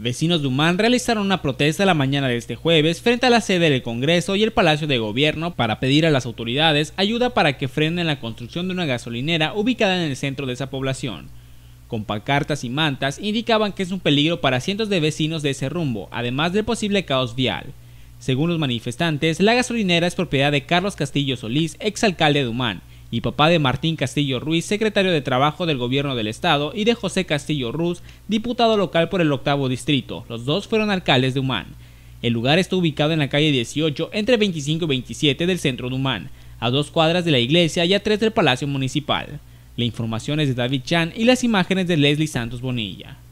Vecinos de Humán realizaron una protesta la mañana de este jueves frente a la sede del Congreso y el Palacio de Gobierno para pedir a las autoridades ayuda para que frenen la construcción de una gasolinera ubicada en el centro de esa población. Con pancartas y mantas indicaban que es un peligro para cientos de vecinos de ese rumbo, además del posible caos vial. Según los manifestantes, la gasolinera es propiedad de Carlos Castillo Solís, exalcalde de Humán, y papá de Martín Castillo Ruiz, secretario de Trabajo del Gobierno del Estado, y de José Castillo Ruz, diputado local por el octavo distrito. Los dos fueron alcaldes de Humán. El lugar está ubicado en la calle 18, entre 25 y 27 del centro de Humán, a dos cuadras de la iglesia y a tres del Palacio Municipal. La información es de David Chan y las imágenes de Leslie Santos Bonilla.